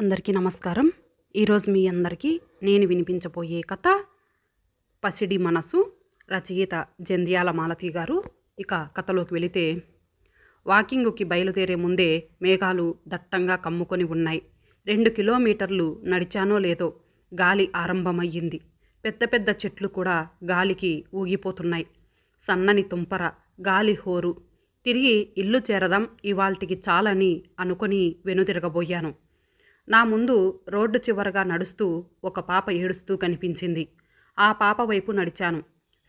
అందరికీ నమస్కారం ఈరోజు మీ అందరికీ నేను వినిపించబోయే కథ పసిడి మనసు రచయిత జంధ్యాల మాలతి గారు ఇక కథలోకి వెళితే వాకింగ్కి బయలుదేరే ముందే మేఘాలు దట్టంగా కమ్ముకొని ఉన్నాయి రెండు కిలోమీటర్లు నడిచానో లేదో గాలి ఆరంభమయ్యింది పెద్ద పెద్ద చెట్లు కూడా గాలికి ఊగిపోతున్నాయి సన్నని తుంపర గాలి హోరు తిరిగి ఇల్లు చేరదాం ఇవాల్టికి చాలని అనుకొని వెనుదిరగబోయాను నా ముందు రోడ్డు చివరగా నడుస్తూ ఒక పాప ఏడుస్తూ కనిపించింది ఆ పాప వైపు నడిచాను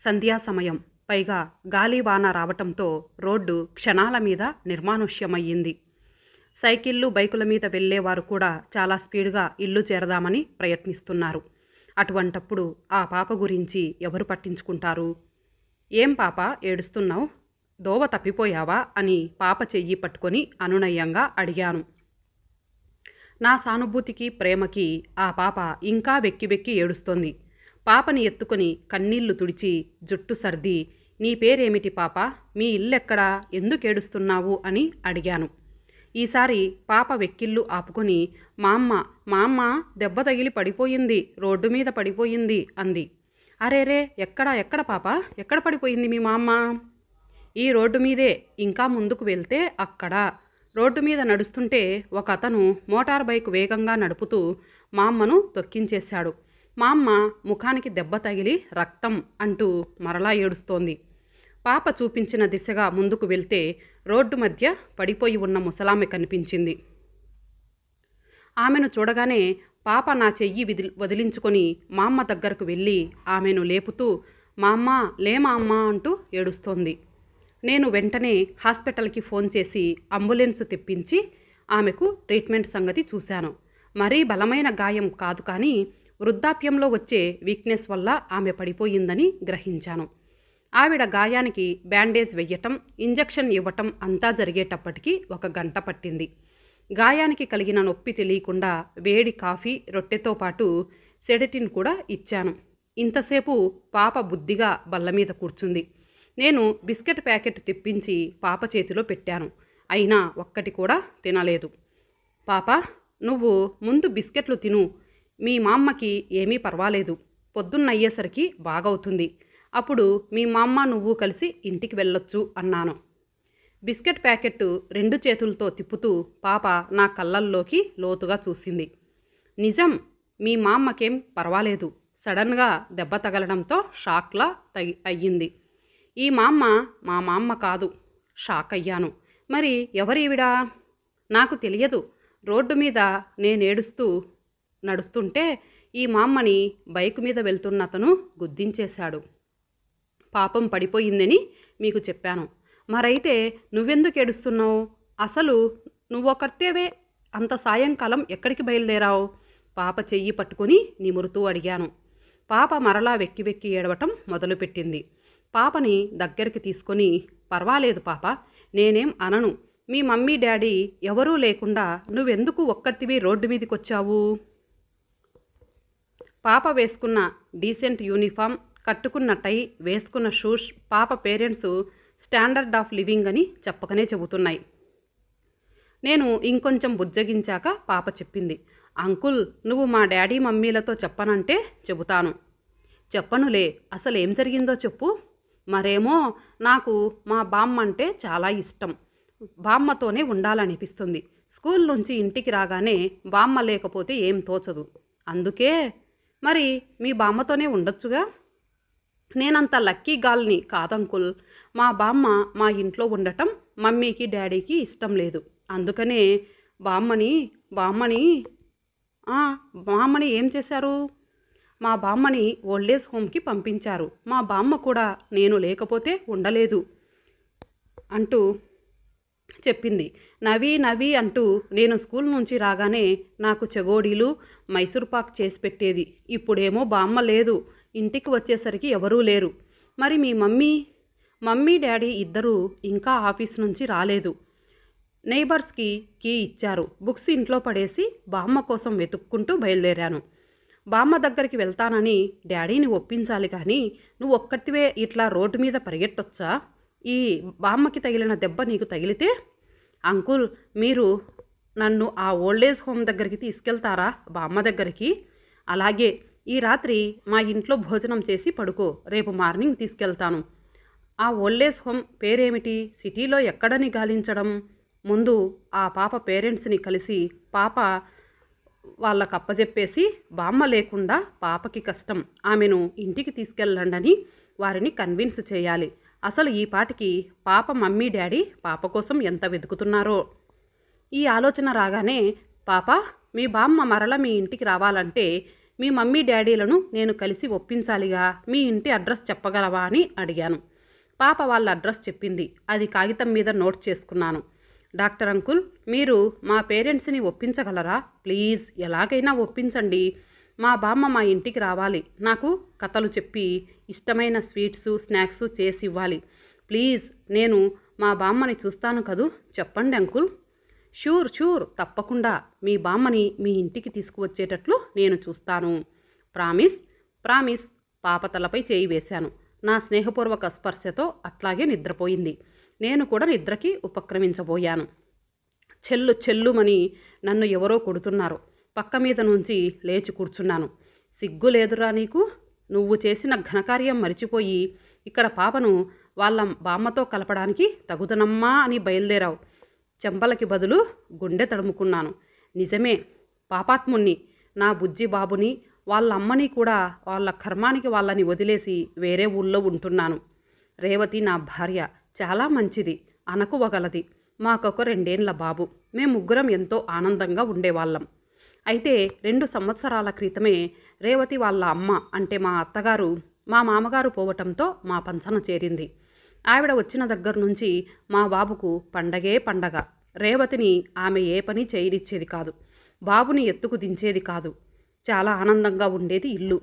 సంధ్యా సమయం పైగా గాలివాన రావటంతో రోడ్డు క్షణాల మీద నిర్మానుష్యమయ్యింది సైకిళ్ళు బైకుల మీద వెళ్ళేవారు కూడా చాలా స్పీడ్గా ఇల్లు చేరదామని ప్రయత్నిస్తున్నారు అటువంటప్పుడు ఆ పాప గురించి ఎవరు పట్టించుకుంటారు ఏం పాప ఏడుస్తున్నావు దోవ తప్పిపోయావా అని పాప చెయ్యి పట్టుకొని అనునయంగా అడిగాను నా సానుభూతికి ప్రేమకి ఆ పాప ఇంకా వెక్కి వెక్కి ఏడుస్తోంది పాపని ఎత్తుకొని కన్నీళ్లు తుడిచి జుట్టు సర్ది నీ పేరేమిటి పాప మీ ఇల్లెక్కడా ఎందుకేడుస్తున్నావు అని అడిగాను ఈసారి పాప వెక్కిళ్ళు ఆపుకొని మా అమ్మ మా అమ్మ దెబ్బ తగిలి పడిపోయింది రోడ్డు మీద పడిపోయింది అంది అరేరే ఎక్కడ ఎక్కడ పాప ఎక్కడ పడిపోయింది మీ మా అమ్మ ఈ రోడ్డు మీదే ఇంకా ముందుకు వెళ్తే అక్కడ రోడ్డు మీద నడుస్తుంటే ఒక అతను మోటార్ బైక్ వేగంగా నడుపుతూ మా అమ్మను తొక్కించేశాడు మా అమ్మ ముఖానికి దెబ్బ తగిలి రక్తం అంటూ మరలా ఏడుస్తోంది పాప చూపించిన దిశగా ముందుకు వెళ్తే రోడ్డు మధ్య పడిపోయి ఉన్న ముసలామె కనిపించింది ఆమెను చూడగానే పాప నా చెయ్యి విది వదిలించుకొని మా అమ్మ దగ్గరకు వెళ్ళి ఆమెను లేపుతూ మా అమ్మ లేమా అమ్మ అంటూ ఏడుస్తోంది నేను వెంటనే హాస్పిటల్కి ఫోన్ చేసి అంబులెన్స్ తెప్పించి ఆమెకు ట్రీట్మెంట్ సంగతి చూశాను మరీ బలమైన గాయం కాదు కానీ వృద్ధాప్యంలో వచ్చే వీక్నెస్ వల్ల ఆమె పడిపోయిందని గ్రహించాను ఆవిడ గాయానికి బ్యాండేజ్ వెయ్యటం ఇంజక్షన్ ఇవ్వటం అంతా జరిగేటప్పటికీ ఒక గంట పట్టింది గాయానికి కలిగిన నొప్పి తెలియకుండా వేడి కాఫీ రొట్టెతో పాటు సెడటిన్ కూడా ఇచ్చాను ఇంతసేపు పాప బుద్ధిగా బల్ల మీద కూర్చుంది నేను బిస్కెట్ ప్యాకెట్ తెప్పించి పాప చేతిలో పెట్టాను అయినా ఒక్కటి కూడా తినలేదు పాప నువ్వు ముందు బిస్కెట్లు తిను మీ మామ్మకి ఏమీ పర్వాలేదు పొద్దున్నయ్యేసరికి బాగవుతుంది అప్పుడు మీ మామ్మ నువ్వు కలిసి ఇంటికి వెళ్ళొచ్చు అన్నాను బిస్కెట్ ప్యాకెట్ రెండు చేతులతో తిప్పుతూ పాప నా కళ్ళల్లోకి లోతుగా చూసింది నిజం మీ మామ్మకేం పర్వాలేదు సడన్గా దెబ్బ తగలడంతో షాక్లా తగి అయ్యింది ఈ మామ్మ మా మామ్మ కాదు షాక్ అయ్యాను మరి ఎవరీవిడా నాకు తెలియదు రోడ్డు మీద నేనేడుస్తూ నడుస్తుంటే ఈ మామ్మని బైక్ మీద వెళ్తున్న అతను గుద్దించేశాడు పాపం పడిపోయిందని మీకు చెప్పాను మరైతే నువ్వెందుకు ఏడుస్తున్నావు అసలు నువ్వొకర్తేవే అంత సాయంకాలం ఎక్కడికి బయలుదేరావు పాప చెయ్యి పట్టుకుని నిమురుతూ అడిగాను పాప మరలా వెక్కి వెక్కి ఏడవటం మొదలుపెట్టింది పాపని దగ్గరికి తీసుకొని పర్వాలేదు పాప నేనేం అనను మీ మమ్మీ డాడీ ఎవరూ లేకుండా నువ్వెందుకు ఒక్కరితివి రోడ్డు మీదకి వచ్చావు పాప వేసుకున్న డీసెంట్ యూనిఫామ్ కట్టుకున్న టై వేసుకున్న షూస్ పాప పేరెంట్స్ స్టాండర్డ్ ఆఫ్ లివింగ్ అని చెప్పకనే చెబుతున్నాయి నేను ఇంకొంచెం బుజ్జగించాక పాప చెప్పింది అంకుల్ నువ్వు మా డాడీ మమ్మీలతో చెప్పనంటే చెబుతాను చెప్పనులే అసలు ఏం జరిగిందో చెప్పు మరేమో నాకు మా బామ్మ అంటే చాలా ఇష్టం బామ్మతోనే ఉండాలనిపిస్తుంది స్కూల్ నుంచి ఇంటికి రాగానే బామ్మ లేకపోతే ఏం తోచదు అందుకే మరి మీ బామ్మతోనే ఉండొచ్చుగా నేనంత లక్కీ గాల్ని కాదంకుల్ మా బామ్మ మా ఇంట్లో ఉండటం మమ్మీకి డాడీకి ఇష్టం లేదు అందుకనే బామ్మని బామ్మని బామ్మని ఏం చేశారు మా బామ్మని ఓల్డేజ్ హోమ్కి పంపించారు మా బామ్మ కూడా నేను లేకపోతే ఉండలేదు అంటూ చెప్పింది నవి నవి అంటూ నేను స్కూల్ నుంచి రాగానే నాకు చెగోడీలు మైసూర్పాక్ చేసి పెట్టేది ఇప్పుడేమో బామ్మ లేదు ఇంటికి వచ్చేసరికి ఎవరూ లేరు మరి మీ మమ్మీ మమ్మీ డాడీ ఇద్దరూ ఇంకా ఆఫీస్ నుంచి రాలేదు నైబర్స్కి కీ ఇచ్చారు బుక్స్ ఇంట్లో పడేసి బామ్మ కోసం వెతుక్కుంటూ బయలుదేరాను బామ్మ దగ్గరికి వెళ్తానని డాడీని ఒప్పించాలి కానీ నువ్వు ఒక్కటివే ఇట్లా రోడ్డు మీద పరిగెట్టొచ్చా ఈ బామ్మకి తగిలిన దెబ్బ నీకు తగిలితే అంకుల్ మీరు నన్ను ఆ ఓల్డేజ్ హోమ్ దగ్గరికి తీసుకెళ్తారా బామ్మ దగ్గరికి అలాగే ఈ రాత్రి మా ఇంట్లో భోజనం చేసి పడుకో రేపు మార్నింగ్ తీసుకెళ్తాను ఆ ఓల్డేజ్ హోమ్ పేరేమిటి సిటీలో ఎక్కడని గాలించడం ముందు ఆ పాప పేరెంట్స్ని కలిసి పాప వాళ్ళకు అప్పజెప్పేసి బామ్మ లేకుండా పాపకి కష్టం ఆమెను ఇంటికి తీసుకెళ్ళండని వారిని కన్విన్స్ చేయాలి అసలు ఈ పాటికి పాప మమ్మీ డాడీ పాప కోసం ఎంత వెతుకుతున్నారో ఈ ఆలోచన రాగానే పాప మీ బామ్మ మరల మీ ఇంటికి రావాలంటే మీ మమ్మీ డాడీలను నేను కలిసి ఒప్పించాలిగా మీ ఇంటి అడ్రస్ చెప్పగలవా అని అడిగాను పాప వాళ్ళ అడ్రస్ చెప్పింది అది కాగితం మీద నోట్ చేసుకున్నాను డాక్టర్ అంకుల్ మీరు మా పేరెంట్స్ని ఒప్పించగలరా ప్లీజ్ ఎలాగైనా ఒప్పించండి మా బామ్మ మా ఇంటికి రావాలి నాకు కథలు చెప్పి ఇష్టమైన స్వీట్స్ స్నాక్స్ చేసి ఇవ్వాలి ప్లీజ్ నేను మా బామ్మని చూస్తాను కదూ చెప్పండి అంకుల్ షూర్ షూర్ తప్పకుండా మీ బామ్మని మీ ఇంటికి తీసుకువచ్చేటట్లు నేను చూస్తాను ప్రామిస్ ప్రామిస్ పాపతలపై చేయి వేశాను నా స్నేహపూర్వక స్పర్శతో అట్లాగే నిద్రపోయింది నేను కూడా నిద్రకి ఉపక్రమించబోయాను చెల్లు చెల్లుమని నన్ను ఎవరో కొడుతున్నారు పక్క మీద నుంచి లేచి కూర్చున్నాను సిగ్గు లేదురా నీకు నువ్వు చేసిన ఘనకార్యం మరిచిపోయి ఇక్కడ పాపను వాళ్ళ బామ్మతో కలపడానికి తగుదనమ్మా అని బయలుదేరావు చెంపలకి బదులు గుండె తడుముకున్నాను నిజమే పాపాత్ముణ్ణి నా బుజ్జి బాబుని వాళ్ళ అమ్మని కూడా వాళ్ళ కర్మానికి వాళ్ళని వదిలేసి వేరే ఊళ్ళో ఉంటున్నాను రేవతి నా భార్య చాలా మంచిది అనకువగలది మాకొక రెండేండ్ల బాబు మేము ముగ్గురం ఎంతో ఆనందంగా ఉండేవాళ్ళం అయితే రెండు సంవత్సరాల క్రితమే రేవతి వాళ్ళ అమ్మ అంటే మా అత్తగారు మా మామగారు పోవటంతో మా పంచన చేరింది ఆవిడ వచ్చిన దగ్గర నుంచి మా బాబుకు పండగే పండగ రేవతిని ఆమె ఏ పని చేయనిచ్చేది కాదు బాబుని ఎత్తుకు దించేది కాదు చాలా ఆనందంగా ఉండేది ఇల్లు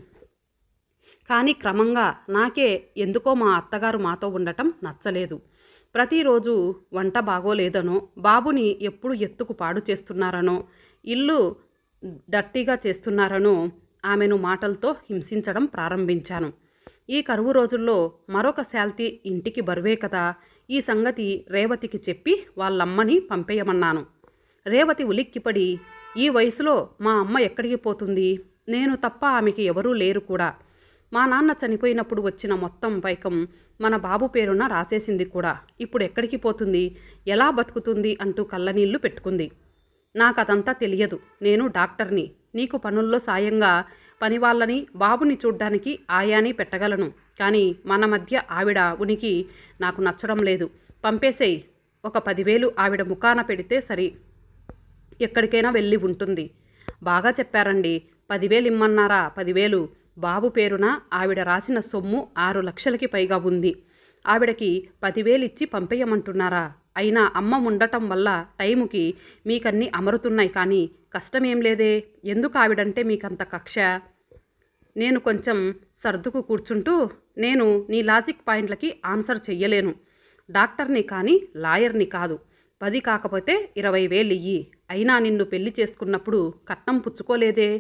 కానీ క్రమంగా నాకే ఎందుకో మా అత్తగారు మాతో ఉండటం నచ్చలేదు ప్రతిరోజు వంట బాగోలేదనో బాబుని ఎప్పుడు ఎత్తుకు పాడు చేస్తున్నారనో ఇల్లు డట్టిగా చేస్తున్నారనో ఆమెను మాటలతో హింసించడం ప్రారంభించాను ఈ కరువు రోజుల్లో మరొక శాల్తి ఇంటికి బరువే కదా ఈ సంగతి రేవతికి చెప్పి వాళ్ళమ్మని పంపేయమన్నాను రేవతి ఉలిక్కిపడి ఈ వయసులో మా అమ్మ ఎక్కడికి పోతుంది నేను తప్ప ఆమెకి ఎవరూ లేరు కూడా మా నాన్న చనిపోయినప్పుడు వచ్చిన మొత్తం పైకం మన బాబు పేరున రాసేసింది కూడా ఇప్పుడు ఎక్కడికి పోతుంది ఎలా బతుకుతుంది అంటూ కళ్ళనీళ్లు పెట్టుకుంది నాకదంతా తెలియదు నేను డాక్టర్ని నీకు పనుల్లో సాయంగా పనివాళ్ళని బాబుని చూడ్డానికి ఆయాని పెట్టగలను కానీ మన మధ్య ఆవిడ ఉనికి నాకు నచ్చడం లేదు పంపేసేయి ఒక పదివేలు ఆవిడ ముఖాన పెడితే సరి ఎక్కడికైనా వెళ్ళి ఉంటుంది బాగా చెప్పారండి పదివేలు ఇమ్మన్నారా పదివేలు బాబు పేరున ఆవిడ రాసిన సొమ్ము ఆరు లక్షలకి పైగా ఉంది ఆవిడకి పదివేలిచ్చి పంపేయమంటున్నారా అయినా అమ్మ ఉండటం వల్ల టైముకి మీకన్నీ అమరుతున్నాయి కానీ కష్టమేం లేదే ఎందుకు ఆవిడంటే మీకంత కక్ష నేను కొంచెం సర్దుకు కూర్చుంటూ నేను నీ లాజిక్ పాయింట్లకి ఆన్సర్ చెయ్యలేను డాక్టర్ని కానీ లాయర్ని కాదు పది కాకపోతే ఇరవై వేలు ఇయ్యి అయినా నిన్ను పెళ్లి చేసుకున్నప్పుడు కట్నం పుచ్చుకోలేదే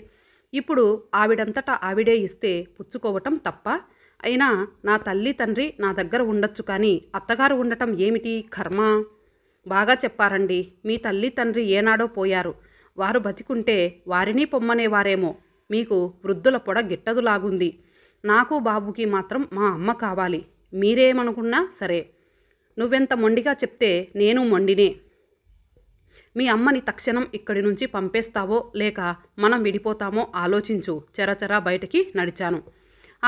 ఇప్పుడు ఆవిడంతటా ఆవిడే ఇస్తే పుచ్చుకోవటం తప్ప అయినా నా తల్లి తండ్రి నా దగ్గర ఉండొచ్చు కానీ అత్తగారు ఉండటం ఏమిటి కర్మ బాగా చెప్పారండి మీ తల్లి తండ్రి ఏనాడో పోయారు వారు బతికుంటే వారిని పొమ్మనేవారేమో మీకు వృద్ధుల పొడ గిట్టదులాగుంది నాకు బాబుకి మాత్రం మా అమ్మ కావాలి మీరేమనుకున్నా సరే నువ్వెంత మొండిగా చెప్తే నేను మొండినే మీ అమ్మని తక్షణం ఇక్కడి నుంచి పంపేస్తావో లేక మనం విడిపోతామో ఆలోచించు చెరచరా బయటికి నడిచాను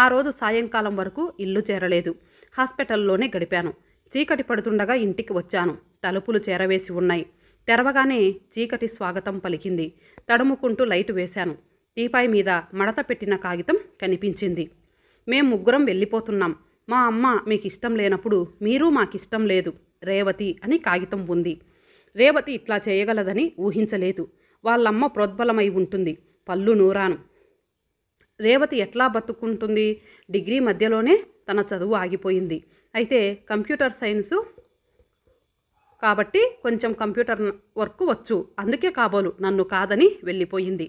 ఆ రోజు సాయంకాలం వరకు ఇల్లు చేరలేదు హాస్పిటల్లోనే గడిపాను చీకటి పడుతుండగా ఇంటికి వచ్చాను తలుపులు చేరవేసి ఉన్నాయి తెరవగానే చీకటి స్వాగతం పలికింది తడుముకుంటూ లైటు వేశాను టీపాయ్ మీద మడత పెట్టిన కాగితం కనిపించింది మేం ముగ్గురం వెళ్ళిపోతున్నాం మా అమ్మ మీకు ఇష్టం లేనప్పుడు మీరు మాకిష్టం లేదు రేవతి అని కాగితం ఉంది రేవతి ఇట్లా చేయగలదని ఊహించలేదు వాళ్ళమ్మ ప్రోద్బలమై ఉంటుంది పళ్ళు నూరాను రేవతి ఎట్లా బతుకుంటుంది డిగ్రీ మధ్యలోనే తన చదువు ఆగిపోయింది అయితే కంప్యూటర్ సైన్సు కాబట్టి కొంచెం కంప్యూటర్ వర్క్ వచ్చు అందుకే కాబోలు నన్ను కాదని వెళ్ళిపోయింది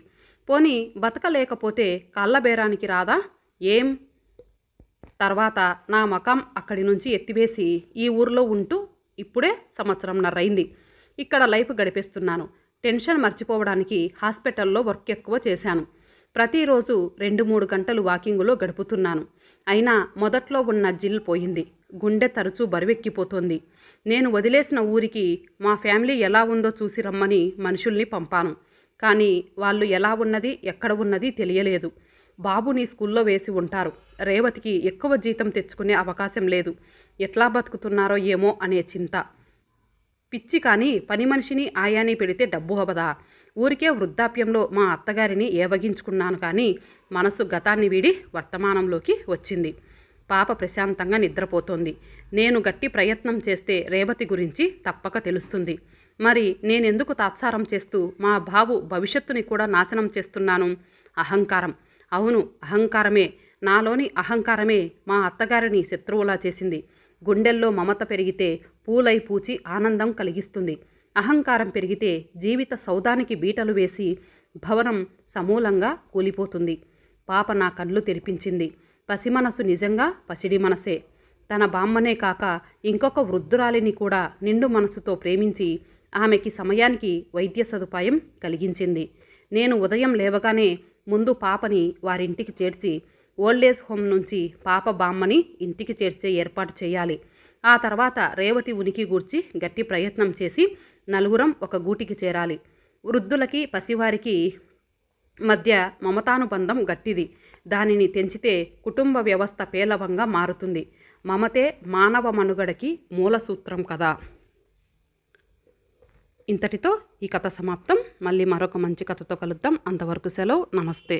పోనీ బతకలేకపోతే కాళ్ళబేరానికి రాదా ఏం తర్వాత నా మకం అక్కడి నుంచి ఎత్తివేసి ఈ ఊర్లో ఉంటూ ఇప్పుడే సంవత్సరం నరైంది ఇక్కడ లైఫ్ గడిపిస్తున్నాను టెన్షన్ మర్చిపోవడానికి హాస్పిటల్లో వర్క్ ఎక్కువ చేశాను ప్రతిరోజు రెండు మూడు గంటలు వాకింగులో గడుపుతున్నాను అయినా మొదట్లో ఉన్న జిల్ పోయింది గుండె తరచూ బరువెక్కిపోతోంది నేను వదిలేసిన ఊరికి మా ఫ్యామిలీ ఎలా ఉందో చూసి రమ్మని మనుషుల్ని పంపాను కానీ వాళ్ళు ఎలా ఉన్నది ఎక్కడ ఉన్నది తెలియలేదు బాబుని స్కూల్లో వేసి ఉంటారు రేవతికి ఎక్కువ జీతం తెచ్చుకునే అవకాశం లేదు ఎట్లా బతుకుతున్నారో ఏమో అనే చింత పిచ్చి కానీ పని మనిషిని ఆయాని పెడితే డబ్బు అవదా ఊరికే వృద్ధాప్యంలో మా అత్తగారిని ఏవగించుకున్నాను కానీ మనసు గతాన్ని వీడి వర్తమానంలోకి వచ్చింది పాప ప్రశాంతంగా నిద్రపోతోంది నేను గట్టి ప్రయత్నం చేస్తే రేవతి గురించి తప్పక తెలుస్తుంది మరి నేనెందుకు తాత్సారం చేస్తూ మా బావు భవిష్యత్తుని కూడా నాశనం చేస్తున్నాను అహంకారం అవును అహంకారమే నాలోని అహంకారమే మా అత్తగారిని శత్రువులా చేసింది గుండెల్లో మమత పెరిగితే పూలై పూచి ఆనందం కలిగిస్తుంది అహంకారం పెరిగితే జీవిత సౌదానికి బీటలు వేసి భవనం సమూలంగా కూలిపోతుంది పాప నా కళ్ళు తెరిపించింది పసిమనసు నిజంగా పసిడి మనసే తన బామ్మనే కాక ఇంకొక వృద్ధురాలిని కూడా నిండు మనసుతో ప్రేమించి ఆమెకి సమయానికి వైద్య సదుపాయం కలిగించింది నేను ఉదయం లేవగానే ముందు పాపని వారింటికి చేర్చి ఓల్డేజ్ హోమ్ నుంచి పాప బామ్మని ఇంటికి చేర్చే ఏర్పాటు చేయాలి ఆ తర్వాత రేవతి ఉనికి గూర్చి గట్టి ప్రయత్నం చేసి నలుగురం ఒక గూటికి చేరాలి వృద్ధులకి పసివారికి మధ్య మమతానుబంధం గట్టిది దానిని తెంచితే కుటుంబ వ్యవస్థ పేలవంగా మారుతుంది మమతే మానవ మనుగడకి మూలసూత్రం కదా ఇంతటితో ఈ కథ సమాప్తం మళ్ళీ మరొక మంచి కథతో కలుద్దాం అంతవరకు సెలవు నమస్తే